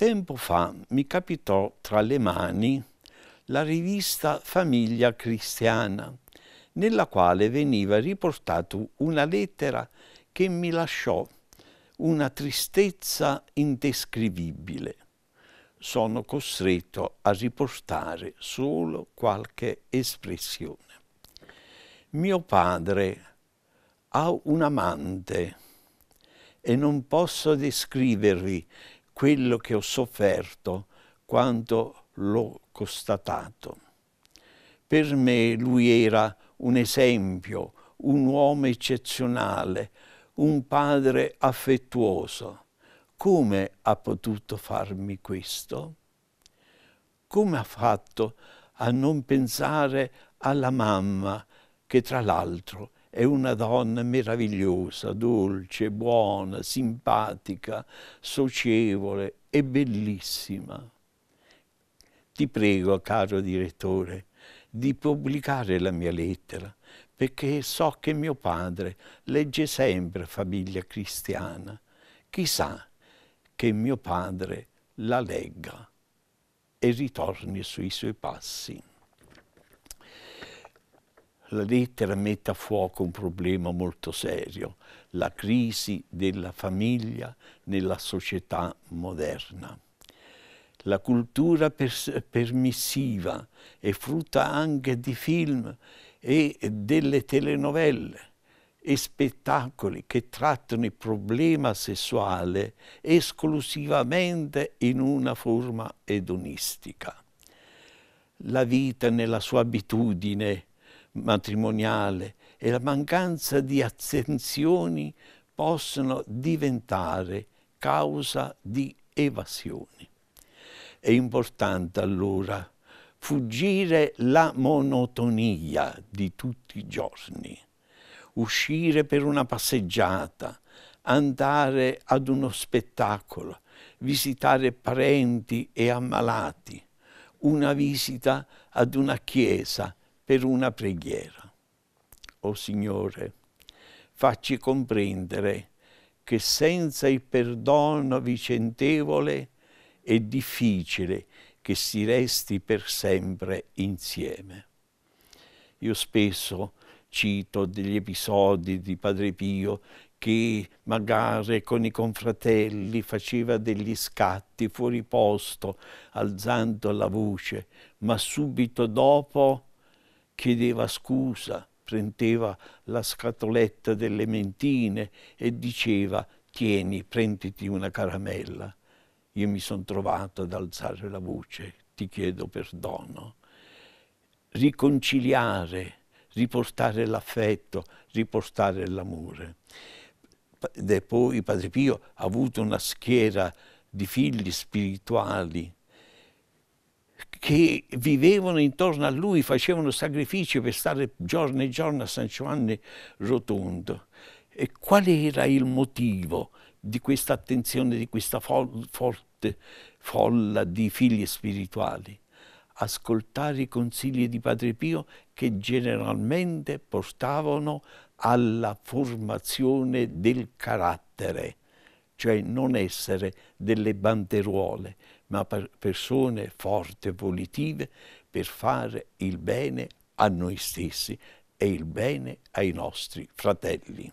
Tempo fa mi capitò tra le mani la rivista Famiglia Cristiana, nella quale veniva riportato una lettera che mi lasciò una tristezza indescrivibile. Sono costretto a riportare solo qualche espressione. Mio padre ha un amante e non posso descrivervi quello che ho sofferto, quanto l'ho constatato. Per me lui era un esempio, un uomo eccezionale, un padre affettuoso. Come ha potuto farmi questo? Come ha fatto a non pensare alla mamma che tra l'altro è una donna meravigliosa, dolce, buona, simpatica, socievole e bellissima. Ti prego, caro direttore, di pubblicare la mia lettera, perché so che mio padre legge sempre Famiglia Cristiana. Chissà che mio padre la legga e ritorni sui suoi passi la lettera mette a fuoco un problema molto serio, la crisi della famiglia nella società moderna. La cultura permissiva è frutta anche di film e delle telenovelle e spettacoli che trattano il problema sessuale esclusivamente in una forma edonistica. La vita nella sua abitudine matrimoniale e la mancanza di attenzioni possono diventare causa di evasione. È importante allora fuggire la monotonia di tutti i giorni, uscire per una passeggiata, andare ad uno spettacolo, visitare parenti e ammalati, una visita ad una chiesa per una preghiera. O oh Signore, facci comprendere che senza il perdono vicendevole è difficile che si resti per sempre insieme. Io spesso cito degli episodi di Padre Pio che magari con i confratelli faceva degli scatti fuori posto, alzando la voce, ma subito dopo chiedeva scusa, prendeva la scatoletta delle mentine e diceva tieni, prenditi una caramella. Io mi sono trovato ad alzare la voce, ti chiedo perdono. Riconciliare, riportare l'affetto, riportare l'amore. E poi Padre Pio ha avuto una schiera di figli spirituali che vivevano intorno a lui, facevano sacrifici per stare giorno e giorno a San Giovanni Rotondo. E qual era il motivo di questa attenzione, di questa fo forte folla di figli spirituali? Ascoltare i consigli di Padre Pio che generalmente portavano alla formazione del carattere cioè non essere delle banderuole, ma persone forti e volitive per fare il bene a noi stessi e il bene ai nostri fratelli.